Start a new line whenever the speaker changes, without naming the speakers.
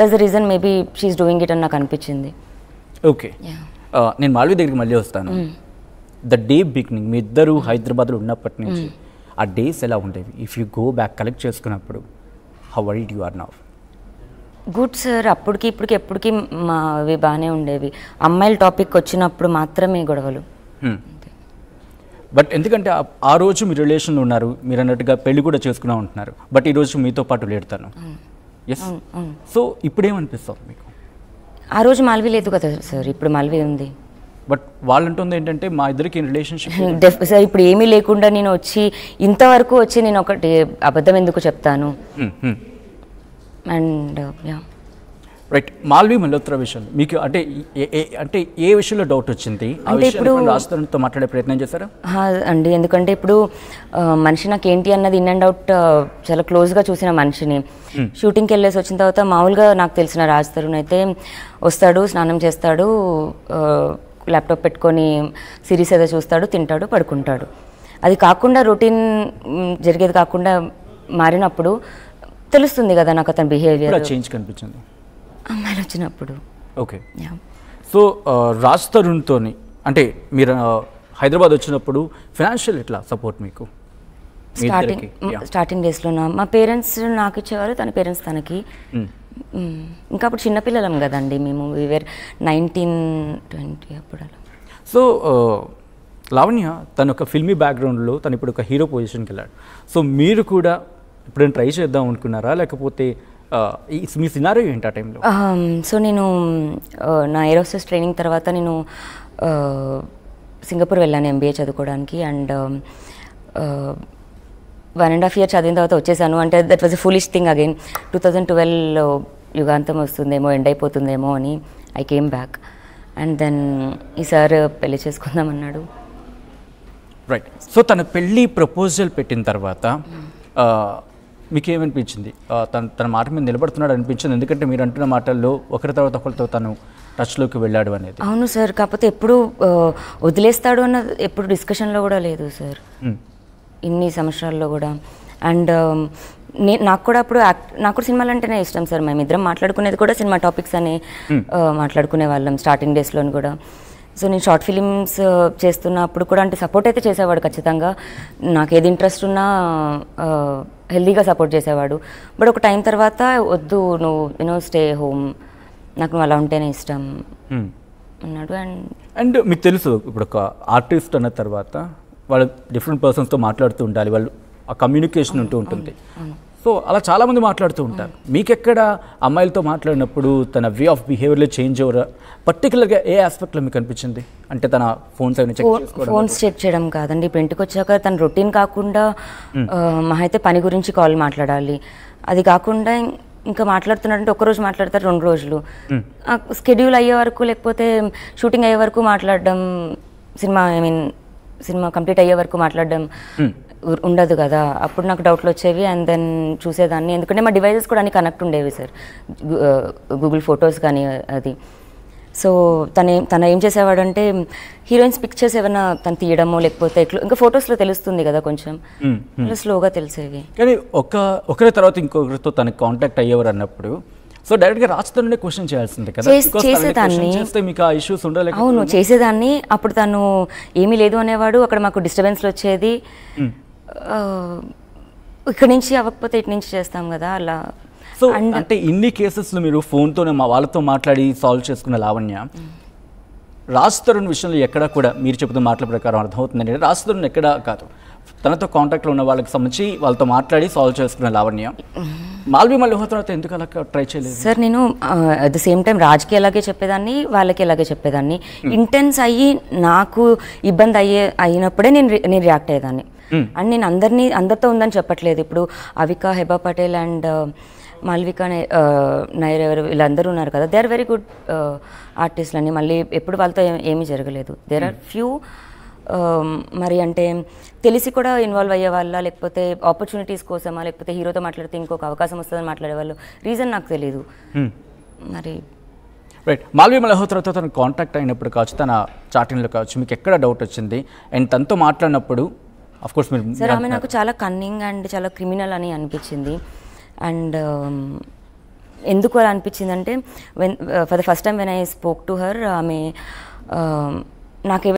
That's the reason maybe she's doing it అని నాకు అనిపించింది
ఓకే uh, నేను మాల్వి దగ్గరికి మళ్ళీ వస్తాను ద డే బిగినింగ్ మీ ఇద్దరు హైదరాబాద్లో ఉన్నప్పటి hmm. నుంచి ఆ డేస్ ఎలా ఉండేవి if you go back collect చేసుకున్నప్పుడు how worried you are now
good sir అప్పటికి ఇప్పటికి ఎప్పటికీ మా అవి బాగానే ఉండేవి అమ్మాయిల టాపిక్ వచ్చినప్పుడు మాత్రమే గొడవలు
బట్ hmm. ఎందుకంటే ఆ రోజు మీ రిలేషన్లో ఉన్నారు మీరు అన్నట్టుగా పెళ్లి కూడా చేసుకున్నా ఉంటున్నారు బట్ ఈరోజు మీతో పాటు లేడతాను hmm. ఎస్ సో
ఇప్పుడేమనిపిస్తుంది మీకు ఆ రోజు మాల్వి లేదు కదా సార్ ఇప్పుడు మాల్వి ఉంది బట్ వాళ్ళంటుంది ఏంటంటే మా ఇద్దరికి రిలేషన్షిప్ సార్ ఇప్పుడు ఏమీ లేకుండా నేను వచ్చి ఇంతవరకు వచ్చి నేను ఒకటి అబద్ధం ఎందుకు చెప్తాను and hmm, yeah hmm.
Right Malvi Malhotra విషయం మీకు అంటే అంటే ఏ విషయంలో డౌట్ వచ్చింది అంటే ఇప్పుడు రాష్ట్రంతో మాట్లాడే ప్రయత్నం చేస్తారా
అండి ఎందుకంటే ఇప్పుడు మనిషి నాకు ఏంటి అన్నది ఇన్ అండ్ అవుట్ చాలా క్లోజ్గా చూసిన మనిషిని షూటింగ్కి hmm. వెళ్ళేసి వచ్చిన తర్వాత మామూలుగా నాకు తెలిసిన రాజ్ తరుణ్ అయితే వస్తాడు స్నానం చేస్తాడు ల్యాప్టాప్ పెట్టుకొని సిరీస్ ఏదో చూస్తాడు తింటాడు పడుకుంటాడు అది కాకుండా రొటీన్ జరిగేది కాకుండా మారినప్పుడు తెలుస్తుంది కదా నాకు అతని బిహేవియర్
చేంజ్ కనిపించింది
అమ్మాయిలు వచ్చినప్పుడు
ఓకే సో రాజ్ తరుణ్తో అంటే మీరు హైదరాబాద్ వచ్చినప్పుడు ఫినాన్షియల్ ఎట్లా సపోర్ట్ మీకు
స్టార్టింగ్ స్టార్టింగ్ డేస్లో మా పేరెంట్స్ నాకు ఇచ్చేవారు తన పేరెంట్స్ తనకి ఇంకా అప్పుడు చిన్నపిల్లలం కదండి మేము వేర్ నైన్టీన్ ట్వంటీ అప్పుడు అలా
సో లావణ్య తన ఒక ఫిల్మీ బ్యాక్గ్రౌండ్లో తను ఇప్పుడు ఒక హీరో పొజిషన్కి వెళ్ళాడు సో మీరు కూడా ఇప్పుడు ట్రై చేద్దాం అనుకున్నారా లేకపోతే మీ ఏంటి ఆ టైంలో
సో నేను నా ఏరోస్టెస్ ట్రైనింగ్ తర్వాత నేను సింగపూర్ వెళ్ళాను ఎంబీఏ చదువుకోవడానికి and one and half year చదివిన తర్వాత వచ్చేసాను అంటే that was a foolish thing again two thousand ట్వెల్వ్లో యుగాంతం వస్తుందేమో ఎండ్ అయిపోతుందేమో అని I came back and then ఈసారి పెళ్లి చేసుకుందామన్నాడు
రైట్ సో తన పెళ్ళి ప్రపోజల్ పెట్టిన తర్వాత మీకు ఏమనిపించింది తను తన మాట మీద నిలబడుతున్నాడు అనిపించింది ఎందుకంటే మీరు అంటున్న మాటల్లో ఒకరి తర్వాత ఒకరితో తను టచ్లోకి వెళ్ళాడు అనేది
అవును సార్ కాకపోతే ఎప్పుడు వదిలేస్తాడు అన్న ఎప్పుడు డిస్కషన్లో కూడా లేదు సార్ ఇన్ని సంవత్సరాల్లో కూడా అండ్ నే నాకు కూడా అప్పుడు యాక్ట్ నాకు కూడా సినిమాలు అంటేనే ఇష్టం సార్ మేమిద్దరం మాట్లాడుకునేది కూడా సినిమా టాపిక్స్ అని మాట్లాడుకునే వాళ్ళం స్టార్టింగ్ డేస్లో కూడా సో నేను షార్ట్ ఫిలిమ్స్ చేస్తున్నప్పుడు కూడా అంటే సపోర్ట్ అయితే చేసేవాడు ఖచ్చితంగా నాకు ఏది ఇంట్రెస్ట్ ఉన్నా హెల్దీగా సపోర్ట్ చేసేవాడు బట్ ఒక టైం తర్వాత వద్దు నువ్వు యూనో స్టే హోమ్ నాకు నువ్వు అలా ఉంటేనే ఇష్టం అన్నాడు అండ్
అండ్ మీకు తెలుసు ఇప్పుడు ఒక ఆర్టిస్ట్ అన్న తర్వాత వాళ్ళు డిఫరెంట్ పర్సన్స్తో మాట్లాడుతూ ఉండాలి వాళ్ళు ఆ కమ్యూనికేషన్ ఉంటూ ఉంటుంది సో అలా చాలామంది మాట్లాడుతూ ఉంటారు మీకెక్కడ అమ్మాయిలతో మాట్లాడినప్పుడు తన వే ఆఫ్ బిహేవియర్లో చేంజ్ అవ్వరా పర్టికులర్గా ఏ ఆస్పెక్ట్లో మీకు అనిపించింది అంటే తన ఫోన్స్ అవి ఫోన్స్
చెక్ చేయడం కాదండి ఇప్పుడు ఇంటికి వచ్చాక తన రొటీన్ కాకుండా మా అయితే పని గురించి కాల్ మాట్లాడాలి అది కాకుండా ఇంకా మాట్లాడుతున్నాడు అంటే ఒకరోజు మాట్లాడతారు రెండు రోజులు స్కెడ్యూల్ అయ్యే వరకు లేకపోతే షూటింగ్ అయ్యే వరకు మాట్లాడడం సినిమా ఐ మీన్ సినిమా కంప్లీట్ అయ్యే వరకు మాట్లాడడం ఉండదు కదా అప్పుడు నాకు డౌట్లు వచ్చేవి అండ్ దెన్ చూసేదాన్ని ఎందుకంటే మా డివైజెస్ కూడా అన్ని కనెక్ట్ ఉండేవి సార్ గూగుల్ ఫొటోస్ కానీ అది సో తనే తన ఏం చేసేవాడంటే హీరోయిన్స్ పిక్చర్స్ ఏమైనా తను తీయడమో లేకపోతే ఇంకా ఫొటోస్లో తెలుస్తుంది కదా కొంచెం స్లోగా తెలిసేవి
కానీ ఒక ఒకరి తర్వాత ఇంకొకరితో తనకి కాంటాక్ట్ అయ్యేవారు అన్నప్పుడు సో డైరెక్ట్గా రాజుతోనే క్వశ్చన్ చేయాల్సింది కదా చేసేదాన్ని మీకు ఆ ఇష్యూస్ ఉండలేదు అవును
చేసేదాన్ని అప్పుడు తను ఏమీ లేదు అనేవాడు అక్కడ మాకు డిస్టర్బెన్స్లు వచ్చేది ఇక్కడి నుంచి అవ్వకపోతే ఇటు నుంచి చేస్తాం కదా అలా
సో అంటే ఇన్ని కేసెస్లో మీరు ఫోన్తోనే మా వాళ్ళతో మాట్లాడి సాల్వ్ చేసుకున్న లావణ్య రాజ్ విషయంలో ఎక్కడా కూడా మీరు చెబుతున్న మాటల ప్రకారం అర్థమవుతుంది అంటే ఎక్కడ కాదు తనతో కాంటాక్ట్లో ఉన్న వాళ్ళకి సంబంధించి వాళ్ళతో మాట్లాడి సాల్వ్ చేసుకున్న లావణ్య మాల్వి మల్హోత్రా ఎందుకు అలా ట్రై చేయలేదు
సార్ నేను అట్ ద సేమ్ టైం రాజ్కి ఎలాగే చెప్పేదాన్ని వాళ్ళకి ఎలాగే చెప్పేదాన్ని ఇంటెన్స్ hmm. అయ్యి నాకు ఇబ్బంది అయ్యే అయినప్పుడే నేను నేను రియాక్ట్ అయ్యేదాన్ని అండ్ hmm. నేను అందరినీ అందరితో ఉందని చెప్పట్లేదు ఇప్పుడు Avika Heba Patel and uh, Malvika uh, Nair ఎవరు వీళ్ళందరూ ఉన్నారు కదా దే ఆర్ వెరీ గుడ్ ఆర్టిస్టులు అని మళ్ళీ ఎప్పుడు వాళ్ళతో ఏమీ జరగలేదు దేర్ ఆర్ ఫ్యూ మరి అంటే తెలిసి కూడా ఇన్వాల్వ్ అయ్యే వాళ్ళ లేకపోతే ఆపర్చునిటీస్ కోసమా లేకపోతే హీరోతో మాట్లాడితే ఇంకొక అవకాశం వస్తుందని మాట్లాడే వాళ్ళు రీజన్ నాకు తెలియదు hmm.
మరి రైట్ మాల్వి మల్హోత్రాతో తను కాంటాక్ట్ అయినప్పుడు కావచ్చు తన చాటింగ్లో కావచ్చు మీకు ఎక్కడ డౌట్ వచ్చింది అండ్ తనతో మాట్లాడినప్పుడు అఫ్ కోర్స్ మీరు సార్ ఆమె నాకు
చాలా కన్నింగ్ అండ్ చాలా క్రిమినల్ అని అనిపించింది అండ్ um, ఎందుకు అలా అనిపించింది అంటే when for the first time when I spoke to her ఆమె um, నాకు